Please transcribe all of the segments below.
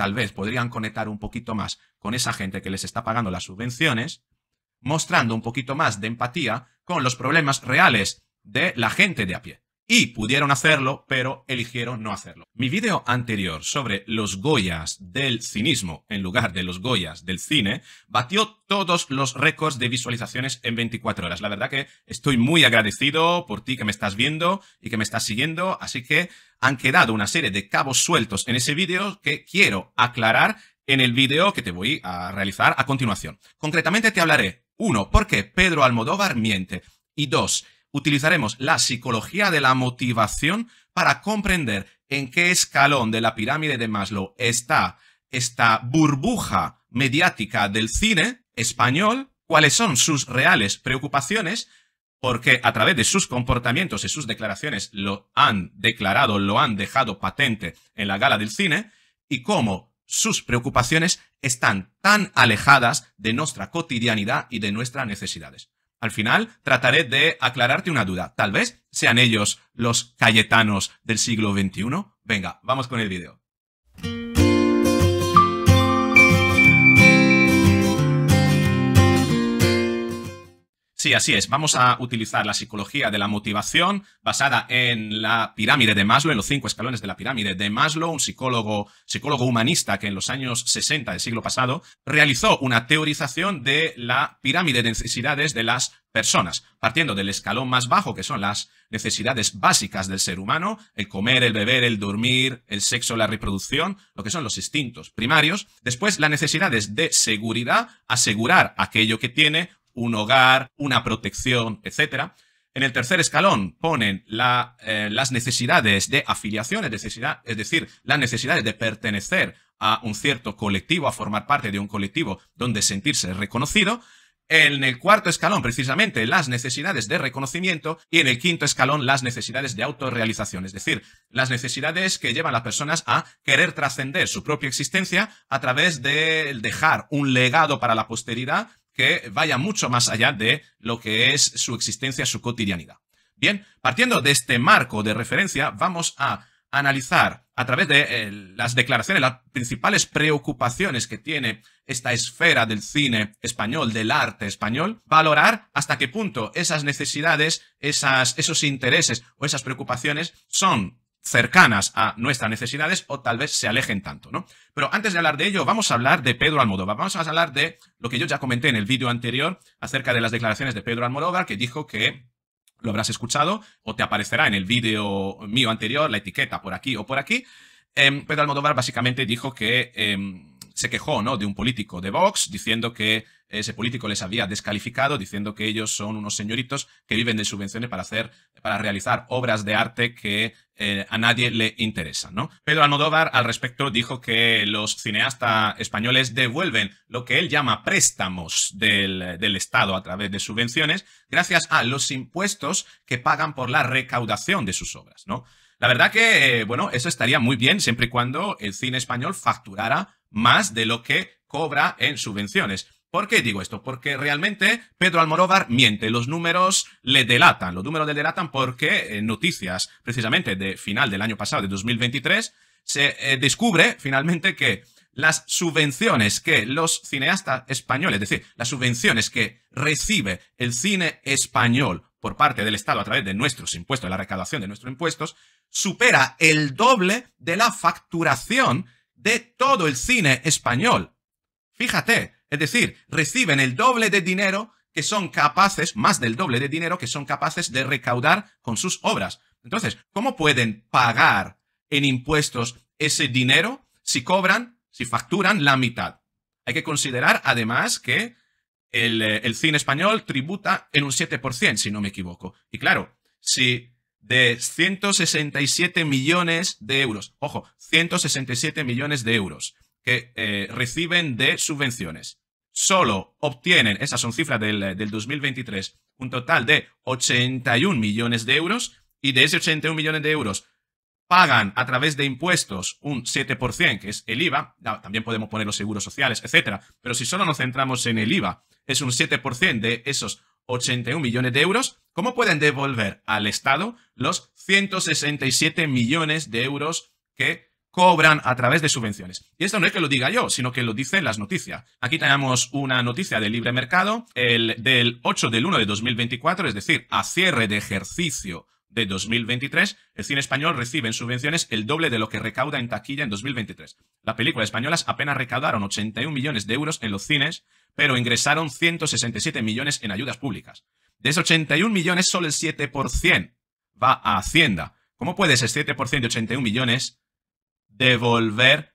tal vez podrían conectar un poquito más con esa gente que les está pagando las subvenciones, mostrando un poquito más de empatía con los problemas reales de la gente de a pie y pudieron hacerlo, pero eligieron no hacerlo. Mi video anterior sobre los Goyas del cinismo en lugar de los Goyas del cine batió todos los récords de visualizaciones en 24 horas. La verdad que estoy muy agradecido por ti que me estás viendo y que me estás siguiendo, así que han quedado una serie de cabos sueltos en ese video que quiero aclarar en el video que te voy a realizar a continuación. Concretamente te hablaré, uno, por qué Pedro Almodóvar miente y dos, utilizaremos la psicología de la motivación para comprender en qué escalón de la pirámide de Maslow está esta burbuja mediática del cine español, cuáles son sus reales preocupaciones, porque a través de sus comportamientos y sus declaraciones lo han declarado, lo han dejado patente en la gala del cine, y cómo sus preocupaciones están tan alejadas de nuestra cotidianidad y de nuestras necesidades. Al final trataré de aclararte una duda. Tal vez sean ellos los cayetanos del siglo XXI. Venga, vamos con el video. Sí, así es. Vamos a utilizar la psicología de la motivación basada en la pirámide de Maslow, en los cinco escalones de la pirámide de Maslow, un psicólogo, psicólogo humanista que en los años 60 del siglo pasado realizó una teorización de la pirámide de necesidades de las personas, partiendo del escalón más bajo, que son las necesidades básicas del ser humano, el comer, el beber, el dormir, el sexo, la reproducción, lo que son los instintos primarios. Después, las necesidades de seguridad, asegurar aquello que tiene, un hogar, una protección, etc. En el tercer escalón ponen eh, las necesidades de afiliación, es decir, es decir, las necesidades de pertenecer a un cierto colectivo, a formar parte de un colectivo donde sentirse reconocido. En el cuarto escalón, precisamente, las necesidades de reconocimiento y en el quinto escalón, las necesidades de autorrealización, es decir, las necesidades que llevan a las personas a querer trascender su propia existencia a través de dejar un legado para la posteridad que vaya mucho más allá de lo que es su existencia, su cotidianidad. Bien, partiendo de este marco de referencia, vamos a analizar a través de eh, las declaraciones, las principales preocupaciones que tiene esta esfera del cine español, del arte español, valorar hasta qué punto esas necesidades, esas, esos intereses o esas preocupaciones son cercanas a nuestras necesidades o tal vez se alejen tanto, ¿no? Pero antes de hablar de ello, vamos a hablar de Pedro Almodóvar. Vamos a hablar de lo que yo ya comenté en el vídeo anterior acerca de las declaraciones de Pedro Almodóvar, que dijo que lo habrás escuchado o te aparecerá en el vídeo mío anterior la etiqueta por aquí o por aquí. Em, Pedro Almodóvar básicamente dijo que em, se quejó ¿no? de un político de Vox diciendo que ese político les había descalificado, diciendo que ellos son unos señoritos que viven de subvenciones para hacer, para realizar obras de arte que eh, a nadie le interesan. ¿no? Pedro Almodóvar al respecto dijo que los cineastas españoles devuelven lo que él llama préstamos del, Estado a través de subvenciones, gracias a los impuestos que pagan por la recaudación de sus obras. ¿no? La verdad que, eh, bueno, eso estaría muy bien siempre y cuando el cine español facturara más de lo que cobra en subvenciones. ¿Por qué digo esto? Porque realmente Pedro Almoróvar miente, los números le delatan, los números le delatan porque en eh, noticias precisamente de final del año pasado, de 2023, se eh, descubre finalmente que las subvenciones que los cineastas españoles, es decir, las subvenciones que recibe el cine español por parte del Estado a través de nuestros impuestos, de la recaudación de nuestros impuestos, supera el doble de la facturación de todo el cine español. Fíjate, es decir, reciben el doble de dinero que son capaces, más del doble de dinero que son capaces de recaudar con sus obras. Entonces, ¿cómo pueden pagar en impuestos ese dinero si cobran, si facturan la mitad? Hay que considerar además que el, eh, cine español tributa en un 7%, si no me equivoco. Y claro, si de 167 millones de euros. Ojo, 167 millones de euros que eh, reciben de subvenciones. Solo obtienen, esas son cifras del, eh, del 2023, un total de 81 millones de euros y de esos 81 millones de euros pagan a través de impuestos un 7%, que es el IVA, también podemos poner los seguros sociales, etcétera, pero si solo nos centramos en el IVA, es un 7% de esos 81 millones de euros, ¿Cómo pueden devolver al Estado los 167 millones de euros que cobran a través de subvenciones. Y esto no es que lo diga yo, sino que lo dicen las noticias. Aquí tenemos una noticia del libre mercado el, del 8 del 1 de 2024, es decir, a cierre de ejercicio de 2023, el cine español recibe en subvenciones el doble de lo que recauda en taquilla en 2023. Las películas españolas apenas recaudaron 81 millones de euros en los cines, pero ingresaron 167 millones en ayudas públicas. De esos 81 millones, solo el 7% va a Hacienda. ¿Cómo puede ese 7% de 81 millones devolver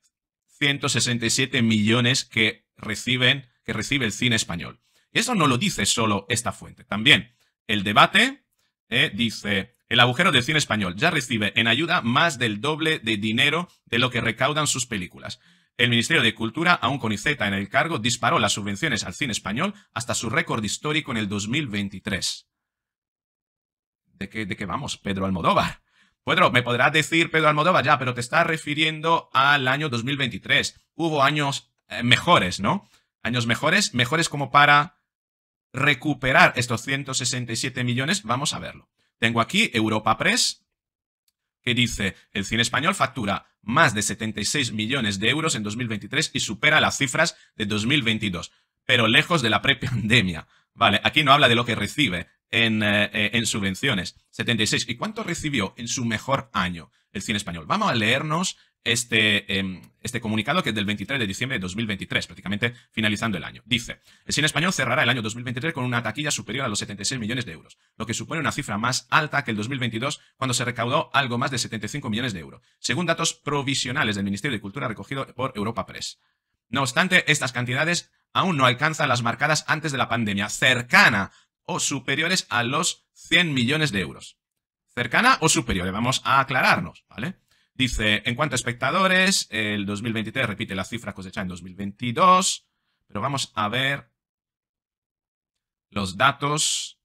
167 millones que, reciben, que recibe el cine español? Eso no lo dice solo esta fuente. También el debate eh, dice el agujero del cine español ya recibe en ayuda más del doble de dinero de lo que recaudan sus películas. El Ministerio de Cultura, aún con Iceta en el cargo, disparó las subvenciones al cine español hasta su récord histórico en el 2023. ¿De qué, de vamos, Pedro Almodóvar? Pedro, me podrás decir Pedro Almodóvar ya, pero te estás refiriendo al año 2023. Hubo años eh, mejores, ¿no? Años mejores, mejores como para recuperar estos 167 millones, vamos a verlo. Tengo aquí Europa Press, que dice, el cine español factura más de 76 millones de euros en 2023 y supera las cifras de 2022, pero lejos de la prepandemia. Vale, aquí no habla de lo que recibe en, eh, en subvenciones. 76. ¿Y cuánto recibió en su mejor año el cine español? Vamos a leernos este, em, este comunicado que es del 23 de diciembre de 2023, prácticamente finalizando el año. Dice, el cine español cerrará el año 2023 con una taquilla superior a los 76 millones de euros, lo que supone una cifra más alta que el 2022 cuando se recaudó algo más de 75 millones de euros, según datos provisionales del Ministerio de Cultura recogido por Europa Press. No obstante, estas cantidades aún no alcanzan las marcadas antes de la pandemia, cercana o superiores a los 100 millones de euros. Cercana o superior, vamos a aclararnos, ¿vale? Dice, en cuanto a espectadores, el 2023 repite la cifra cosechada en 2022, pero vamos a ver los datos.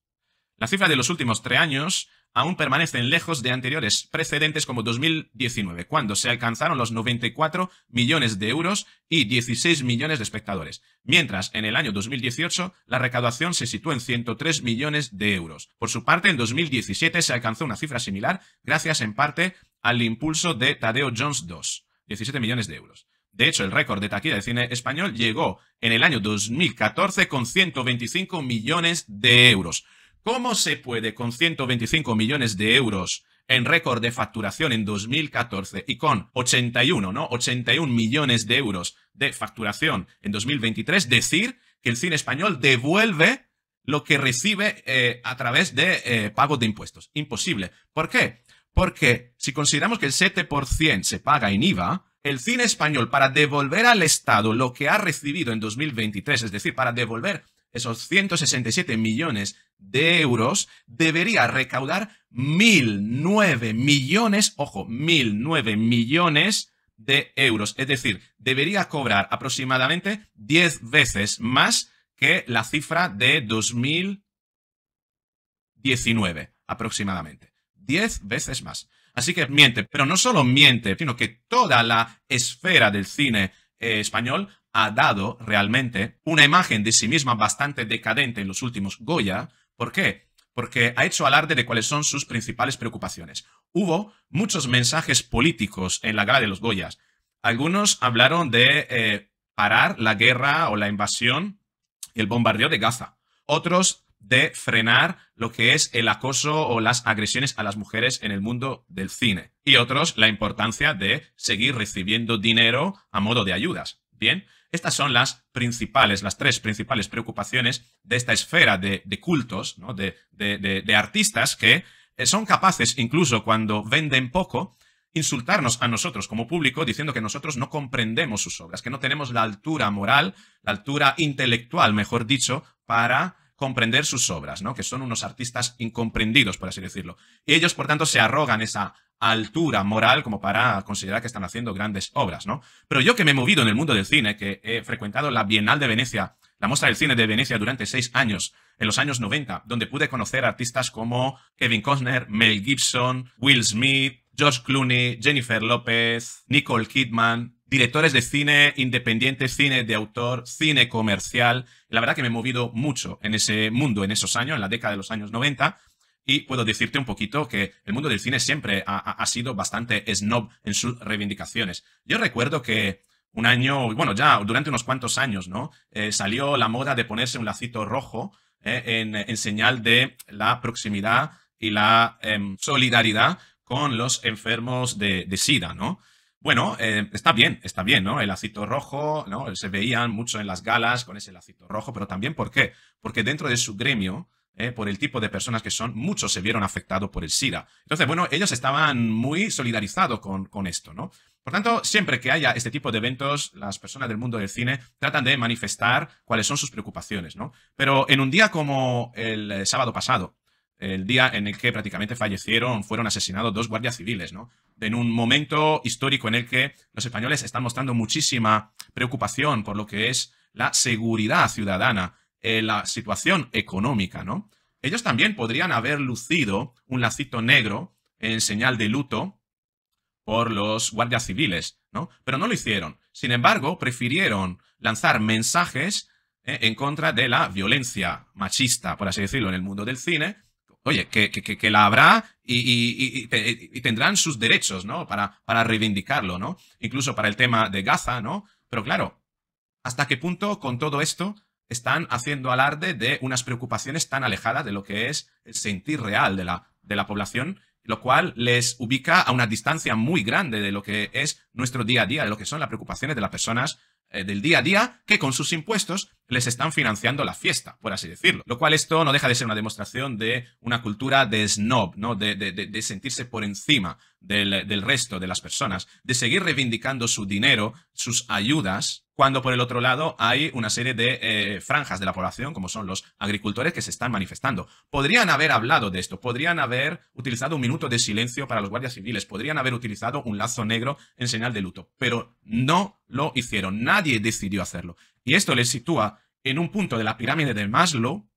La cifra de los últimos tres años aún permanecen lejos de anteriores precedentes como 2019, cuando se alcanzaron los 94 millones de euros y 16 millones de espectadores, mientras en el año 2018 la recaudación se situó en 103 millones de euros. Por su parte, en 2017 se alcanzó una cifra similar, gracias en parte al impulso de Tadeo Jones 2, 17 millones de euros. De hecho, el récord de taquilla de cine español llegó en el año 2014 con 125 millones de euros. ¿Cómo se puede con 125 millones de euros en récord de facturación en 2014 y con 81, ¿no? 81 millones de euros de facturación en 2023, decir que el cine español devuelve lo que recibe eh, a través de eh, pagos de impuestos. Imposible. ¿Por qué? Porque si consideramos que el 7% se paga en IVA, el cine español para devolver al Estado lo que ha recibido en 2023, es decir, para devolver esos 167 millones de euros, debería recaudar 1.009 millones, ojo, 1.009 millones de euros. Es decir, debería cobrar aproximadamente 10 veces más que la cifra de 2019, aproximadamente. 10 veces más. Así que miente, pero no solo miente, sino que toda la esfera del cine eh, español ha dado realmente una imagen de sí misma bastante decadente en los últimos Goya, ¿Por qué? Porque ha hecho alarde de cuáles son sus principales preocupaciones. Hubo muchos mensajes políticos en la gala de los Goyas. Algunos hablaron de eh, parar la guerra o la invasión y el bombardeo de Gaza. Otros de frenar lo que es el acoso o las agresiones a las mujeres en el mundo del cine. Y otros, la importancia de seguir recibiendo dinero a modo de ayudas. Bien, estas son las principales, las tres principales preocupaciones de esta esfera de, cultos, de, artistas que eh, son capaces, incluso cuando venden poco, insultarnos a nosotros como público diciendo que nosotros no comprendemos sus obras, que no tenemos la altura moral, la altura intelectual, mejor dicho, para comprender sus obras, ¿no? Que son unos artistas incomprendidos, por así decirlo. Y ellos, por tanto, se arrogan esa altura moral como para considerar que están haciendo grandes obras, ¿no? Pero yo que me he movido en el mundo del cine, que he frecuentado la Bienal de Venecia, la muestra del cine de Venecia durante seis años, en los años 90, donde pude conocer artistas como Kevin Costner, Mel Gibson, Will Smith, George Clooney, Jennifer López, Nicole Kidman, directores de cine independiente, cine de autor, cine comercial. La verdad que me he movido mucho en ese mundo en esos años, en la década de los años 90. Y puedo decirte un poquito que el mundo del cine siempre ha, sido bastante snob en sus reivindicaciones. Yo recuerdo que un año, bueno, ya durante unos cuantos años, ¿no? Eh, salió la moda de ponerse un lacito rojo eh, en, señal de la proximidad y la em, solidaridad con los enfermos de, de SIDA, ¿no? Bueno, eh, está bien, está bien, ¿no? El lacito rojo, ¿no? Se veían mucho en las galas con ese lacito rojo, pero también ¿por qué? Porque dentro de su gremio eh, por el tipo de personas que son, muchos se vieron afectados por el SIDA. Entonces, bueno, ellos estaban muy solidarizados con, con esto, ¿no? Por tanto, siempre que haya este tipo de eventos, las personas del mundo del cine tratan de manifestar cuáles son sus preocupaciones, ¿no? Pero en un día como el eh, sábado pasado, el día en el que prácticamente fallecieron, fueron asesinados dos guardias civiles, ¿no? En un momento histórico en el que los españoles están mostrando muchísima preocupación por lo que es la seguridad ciudadana, eh, la situación económica, ¿no? Ellos también podrían haber lucido un lacito negro en señal de luto por los guardias civiles, ¿no? Pero no lo hicieron. Sin embargo, prefirieron lanzar mensajes eh, en contra de la violencia machista, por así decirlo, en el mundo del cine, oye, que, la habrá y, tendrán sus derechos, ¿no? Para, para reivindicarlo, ¿no? Incluso para el tema de Gaza, ¿no? Pero claro, ¿hasta qué punto con todo esto están haciendo alarde de unas preocupaciones tan alejadas de lo que es el sentir real de la, de la población, lo cual les ubica a una distancia muy grande de lo que es nuestro día a día, de lo que son las preocupaciones de las personas eh, del día a día, que con sus impuestos les están financiando la fiesta, por así decirlo. Lo cual esto no deja de ser una demostración de una cultura de snob, ¿no? De, sentirse por encima del, resto de las personas, de seguir reivindicando su dinero, sus ayudas, cuando por el otro lado hay una serie de eh, franjas de la población, como son los agricultores, que se están manifestando. Podrían haber hablado de esto, podrían haber utilizado un minuto de silencio para los guardias civiles, podrían haber utilizado un lazo negro en señal de luto, pero no lo hicieron, nadie decidió hacerlo. Y esto les sitúa en un punto de la pirámide de Maslow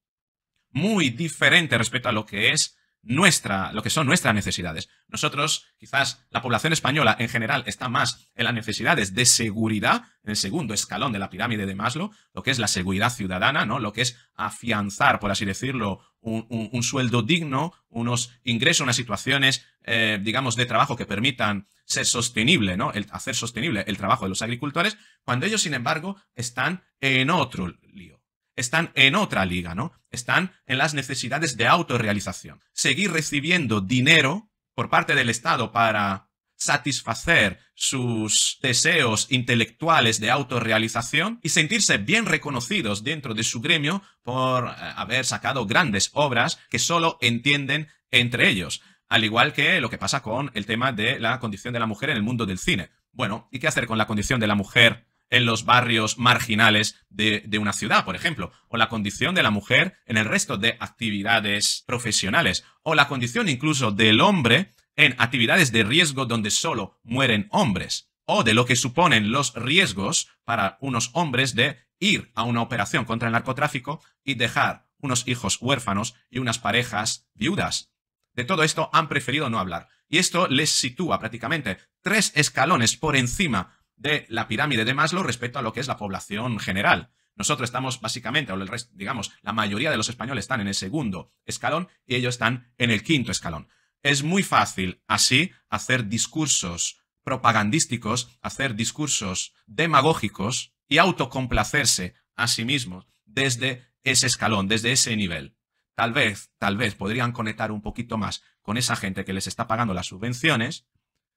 muy diferente respecto a lo que es nuestra, lo que son nuestras necesidades. Nosotros, quizás la población española en general está más en las necesidades de seguridad, en el segundo escalón de la pirámide de Maslow, lo que es la seguridad ciudadana, ¿no? Lo que es afianzar, por así decirlo, un, sueldo digno, unos ingresos, unas situaciones, eh, digamos, de trabajo que permitan ser sostenible, ¿no? El, hacer sostenible el trabajo de los agricultores, cuando ellos, sin embargo, están en otro lío están en otra liga, ¿no? Están en las necesidades de autorrealización. Seguir recibiendo dinero por parte del Estado para satisfacer sus deseos intelectuales de autorrealización y sentirse bien reconocidos dentro de su gremio por eh, haber sacado grandes obras que solo entienden entre ellos. Al igual que lo que pasa con el tema de la condición de la mujer en el mundo del cine. Bueno, ¿y qué hacer con la condición de la mujer en los barrios marginales de, una ciudad, por ejemplo, o la condición de la mujer en el resto de actividades profesionales, o la condición incluso del hombre en actividades de riesgo donde solo mueren hombres, o de lo que suponen los riesgos para unos hombres de ir a una operación contra el narcotráfico y dejar unos hijos huérfanos y unas parejas viudas. De todo esto han preferido no hablar. Y esto les sitúa prácticamente tres escalones por encima de la pirámide de Maslow respecto a lo que es la población general. Nosotros estamos básicamente, o el digamos, la mayoría de los españoles están en el segundo escalón y ellos están en el quinto escalón. Es muy fácil así hacer discursos propagandísticos, hacer discursos demagógicos y autocomplacerse a sí mismos desde ese escalón, desde ese nivel. Tal vez, tal vez podrían conectar un poquito más con esa gente que les está pagando las subvenciones,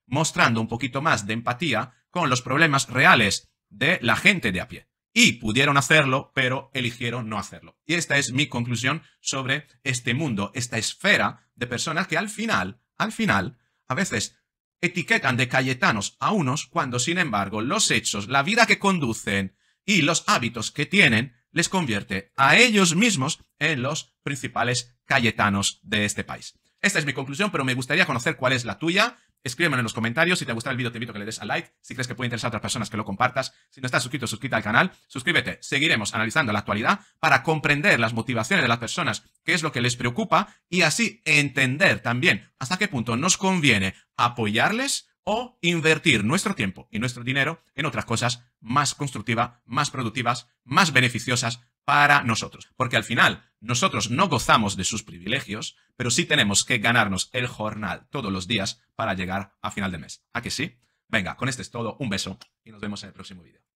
mostrando un poquito más de empatía con los problemas reales de la gente de a pie. Y pudieron hacerlo, pero eligieron no hacerlo. Y esta es mi conclusión sobre este mundo, esta esfera de personas que al final, al final, a veces etiquetan de cayetanos a unos cuando sin embargo los hechos, la vida que conducen y los hábitos que tienen les convierte a ellos mismos en los principales cayetanos de este país. Esta es mi conclusión, pero me gustaría conocer cuál es la tuya. Escríbeme en los comentarios. Si te gusta el vídeo, te invito a que le des a like. Si crees que puede interesar a otras personas, que lo compartas. Si no estás suscrito, suscríbete al canal. Suscríbete. Seguiremos analizando la actualidad para comprender las motivaciones de las personas, qué es lo que les preocupa y así entender también hasta qué punto nos conviene apoyarles o invertir nuestro tiempo y nuestro dinero en otras cosas más constructivas, más productivas, más beneficiosas para nosotros. Porque al final, nosotros no gozamos de sus privilegios, pero sí tenemos que ganarnos el jornal todos los días para llegar a final de mes. ¿A que sí? Venga, con esto es todo. Un beso y nos vemos en el próximo vídeo.